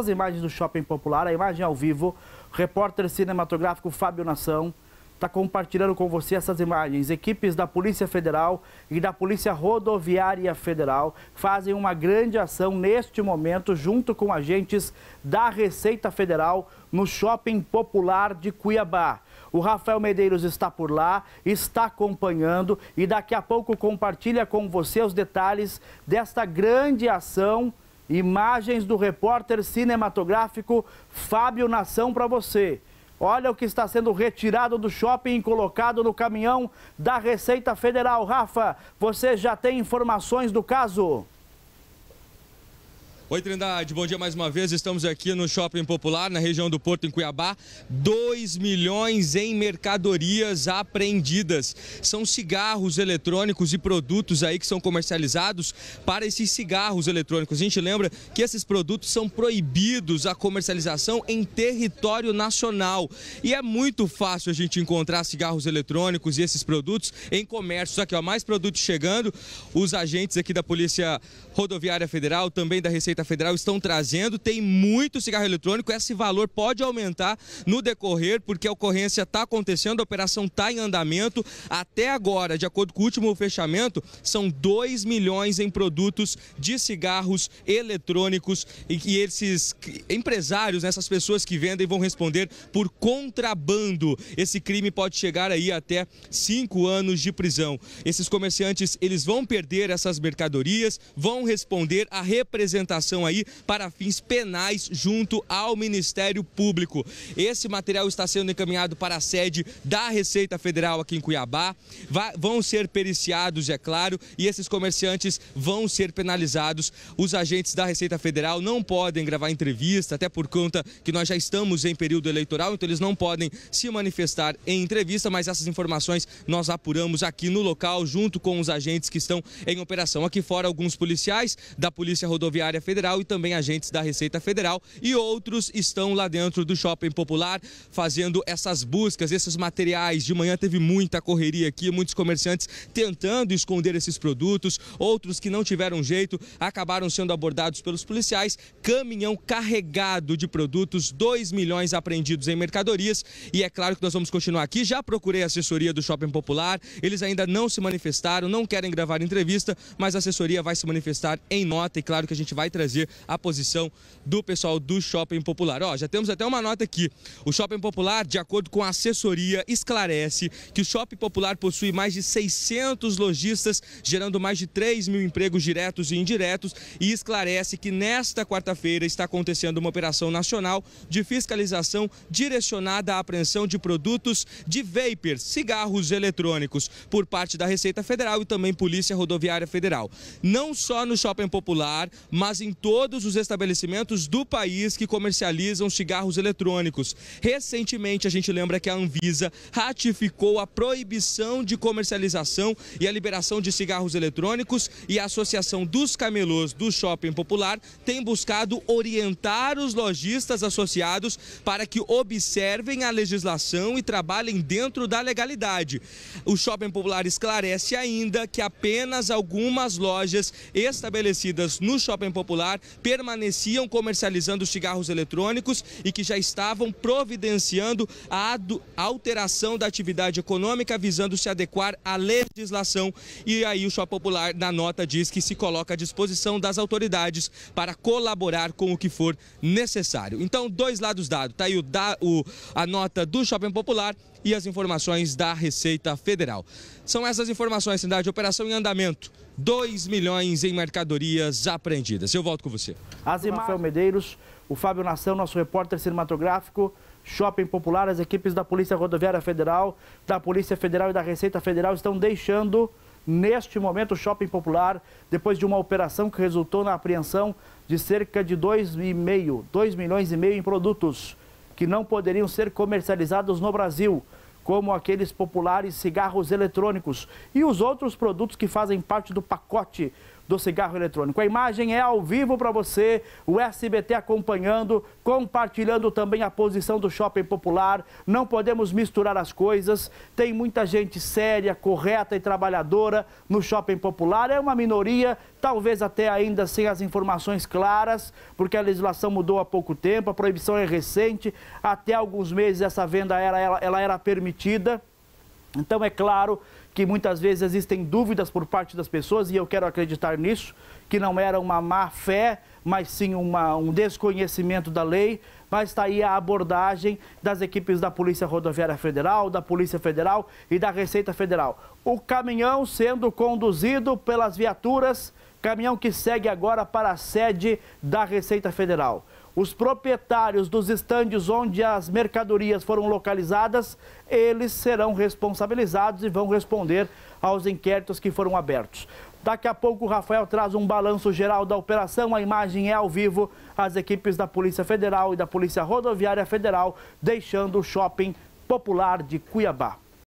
as imagens do Shopping Popular, a imagem ao vivo. O repórter cinematográfico Fábio Nação está compartilhando com você essas imagens. Equipes da Polícia Federal e da Polícia Rodoviária Federal fazem uma grande ação neste momento, junto com agentes da Receita Federal, no Shopping Popular de Cuiabá. O Rafael Medeiros está por lá, está acompanhando e daqui a pouco compartilha com você os detalhes desta grande ação Imagens do repórter cinematográfico Fábio Nação para você. Olha o que está sendo retirado do shopping e colocado no caminhão da Receita Federal. Rafa, você já tem informações do caso? Oi, Trindade, bom dia mais uma vez. Estamos aqui no Shopping Popular, na região do Porto, em Cuiabá. 2 milhões em mercadorias apreendidas. São cigarros eletrônicos e produtos aí que são comercializados para esses cigarros eletrônicos. A gente lembra que esses produtos são proibidos a comercialização em território nacional. E é muito fácil a gente encontrar cigarros eletrônicos e esses produtos em comércios. Aqui, ó, mais produtos chegando. Os agentes aqui da Polícia Rodoviária Federal, também da Receita Receita Federal estão trazendo. Tem muito cigarro eletrônico. Esse valor pode aumentar no decorrer, porque a ocorrência está acontecendo, a operação está em andamento. Até agora, de acordo com o último fechamento, são 2 milhões em produtos de cigarros eletrônicos e, e esses empresários, né, essas pessoas que vendem, vão responder por contrabando. Esse crime pode chegar aí até 5 anos de prisão. Esses comerciantes, eles vão perder essas mercadorias, vão responder à representação investigação aí para fins penais junto ao Ministério Público. Esse material está sendo encaminhado para a sede da Receita Federal aqui em Cuiabá. vão ser periciados, é claro, e esses comerciantes vão ser penalizados. Os agentes da Receita Federal não podem gravar entrevista, até por conta que nós já estamos em período eleitoral, então eles não podem se manifestar em entrevista, mas essas informações nós apuramos aqui no local, junto com os agentes que estão em operação. Aqui fora, alguns policiais da Polícia Rodoviária Federal Federal e também agentes da Receita Federal e outros estão lá dentro do Shopping Popular fazendo essas buscas, esses materiais. De manhã teve muita correria aqui, muitos comerciantes tentando esconder esses produtos, outros que não tiveram jeito acabaram sendo abordados pelos policiais. Caminhão carregado de produtos, 2 milhões apreendidos em mercadorias e é claro que nós vamos continuar aqui. Já procurei a assessoria do Shopping Popular, eles ainda não se manifestaram, não querem gravar entrevista, mas a assessoria vai se manifestar em nota e claro que a gente vai trazer trazer a posição do pessoal do Shopping Popular. Ó, já temos até uma nota aqui. O Shopping Popular, de acordo com a assessoria, esclarece que o Shopping Popular possui mais de 600 lojistas, gerando mais de 3 mil empregos diretos e indiretos, e esclarece que nesta quarta-feira está acontecendo uma operação nacional de fiscalização direcionada à apreensão de produtos de vapor, cigarros eletrônicos, por parte da Receita Federal e também Polícia Rodoviária Federal. Não só no Shopping Popular, mas em todos os estabelecimentos do país que comercializam cigarros eletrônicos. Recentemente, a gente lembra que a Anvisa ratificou a proibição de comercialização e a liberação de cigarros eletrônicos e a Associação dos Camelôs do Shopping Popular tem buscado orientar os lojistas associados para que observem a legislação e trabalhem dentro da legalidade. O Shopping Popular esclarece ainda que apenas algumas lojas estabelecidas no Shopping Popular permaneciam comercializando cigarros eletrônicos e que já estavam providenciando a alteração da atividade econômica visando se adequar à legislação. E aí o Shopping Popular, na nota, diz que se coloca à disposição das autoridades para colaborar com o que for necessário. Então, dois lados dados. Está aí o, da, o, a nota do Shopping Popular e as informações da Receita Federal. São essas informações, cidade. Operação em andamento. 2 milhões em mercadorias apreendidas. Eu volto com você. As Rafael Medeiros, o Fábio Nação, nosso repórter cinematográfico. Shopping Popular, as equipes da Polícia Rodoviária Federal, da Polícia Federal e da Receita Federal estão deixando neste momento o Shopping Popular, depois de uma operação que resultou na apreensão de cerca de 2,5, milhões e meio em produtos que não poderiam ser comercializados no Brasil como aqueles populares cigarros eletrônicos e os outros produtos que fazem parte do pacote do cigarro eletrônico. A imagem é ao vivo para você, o SBT acompanhando, compartilhando também a posição do shopping popular. Não podemos misturar as coisas. Tem muita gente séria, correta e trabalhadora no shopping popular. É uma minoria, talvez até ainda sem as informações claras, porque a legislação mudou há pouco tempo, a proibição é recente. Até alguns meses essa venda era, ela, ela era permitida. Então, é claro que muitas vezes existem dúvidas por parte das pessoas, e eu quero acreditar nisso, que não era uma má fé, mas sim uma, um desconhecimento da lei. Mas está aí a abordagem das equipes da Polícia Rodoviária Federal, da Polícia Federal e da Receita Federal. O caminhão sendo conduzido pelas viaturas, caminhão que segue agora para a sede da Receita Federal. Os proprietários dos estandes onde as mercadorias foram localizadas, eles serão responsabilizados e vão responder aos inquéritos que foram abertos. Daqui a pouco o Rafael traz um balanço geral da operação. A imagem é ao vivo. As equipes da Polícia Federal e da Polícia Rodoviária Federal deixando o shopping popular de Cuiabá.